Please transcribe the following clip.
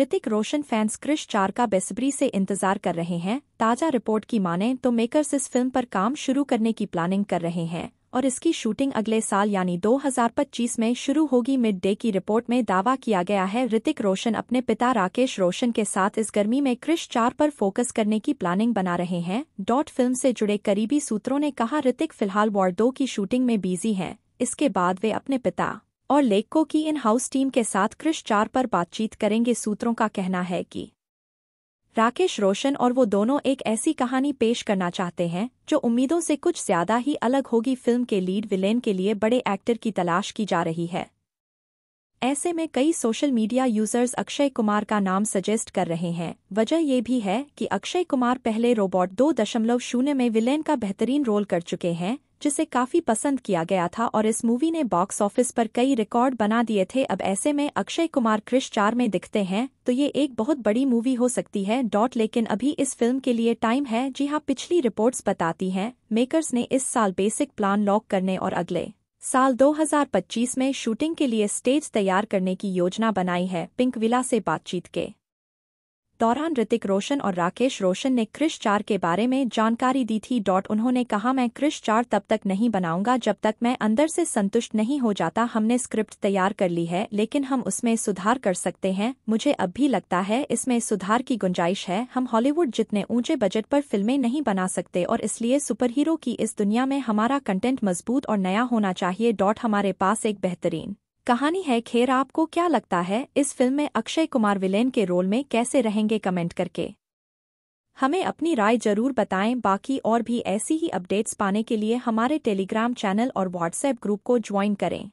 ऋतिक रोशन fans Krrish चार का बेसब्री से इंतजार कर रहे हैं ताज़ा रिपोर्ट की माने तो मेकर्स इस फिल्म पर काम शुरू करने की प्लानिंग कर रहे हैं और इसकी शूटिंग अगले साल यानी 2025 में शुरू होगी मिड डे की रिपोर्ट में दावा किया गया है ऋतिक रोशन अपने पिता राकेश रोशन के साथ इस गर्मी में क्रिश चार पर फोकस करने की प्लानिंग बना रहे हैं डॉट फिल्म से जुड़े करीबी सूत्रों ने कहा ऋतिक फिलहाल वार्ड दो की शूटिंग में बिजी हैं इसके बाद वे अपने पिता और लेको की इन हाउस टीम के साथ क्रिश चार पर बातचीत करेंगे सूत्रों का कहना है कि राकेश रोशन और वो दोनों एक ऐसी कहानी पेश करना चाहते हैं जो उम्मीदों से कुछ ज्यादा ही अलग होगी फिल्म के लीड विलेन के लिए बड़े एक्टर की तलाश की जा रही है ऐसे में कई social media users Akshay Kumar का नाम सजेस्ट कर रहे हैं वजह यह भी है कि अक्षय कुमार पहले रोबोट दो दशमलव शून्य में विलेन का बेहतरीन रोल कर चुके हैं जिसे काफ़ी पसंद किया गया था और इस मूवी ने बॉक्स ऑफिस पर कई रिकॉर्ड बना दिए थे अब ऐसे में अक्षय कुमार क्रिश चार में दिखते हैं तो ये एक बहुत बड़ी मूवी हो सकती है डॉट लेकिन अभी इस फिल्म के लिए टाइम है जी हाँ पिछली रिपोर्ट्स बताती हैं मेकर्स ने इस साल बेसिक प्लान लॉक करने और अगले साल 2025 में शूटिंग के लिए स्टेज तैयार करने की योजना बनाई है पिंकविला से बातचीत के दौरान ऋतिक रोशन और राकेश रोशन ने क्रिश चार के बारे में जानकारी दी थी डॉट उन्होंने कहा मैं क्रिश चार तब तक नहीं बनाऊंगा जब तक मैं अंदर से संतुष्ट नहीं हो जाता हमने स्क्रिप्ट तैयार कर ली है लेकिन हम उसमें सुधार कर सकते हैं मुझे अब भी लगता है इसमें सुधार की गुंजाइश है हम हॉलीवुड जितने ऊंचे बजट पर फिल्में नहीं बना सकते और इसलिए सुपरहीरो की इस दुनिया में हमारा कंटेंट मजबूत और नया होना चाहिए डॉट हमारे पास एक बेहतरीन कहानी है खेर आपको क्या लगता है इस फिल्म में अक्षय कुमार विलेन के रोल में कैसे रहेंगे कमेंट करके हमें अपनी राय जरूर बताएं बाकी और भी ऐसी ही अपडेट्स पाने के लिए हमारे टेलीग्राम चैनल और व्हाट्सएप ग्रुप को ज्वाइन करें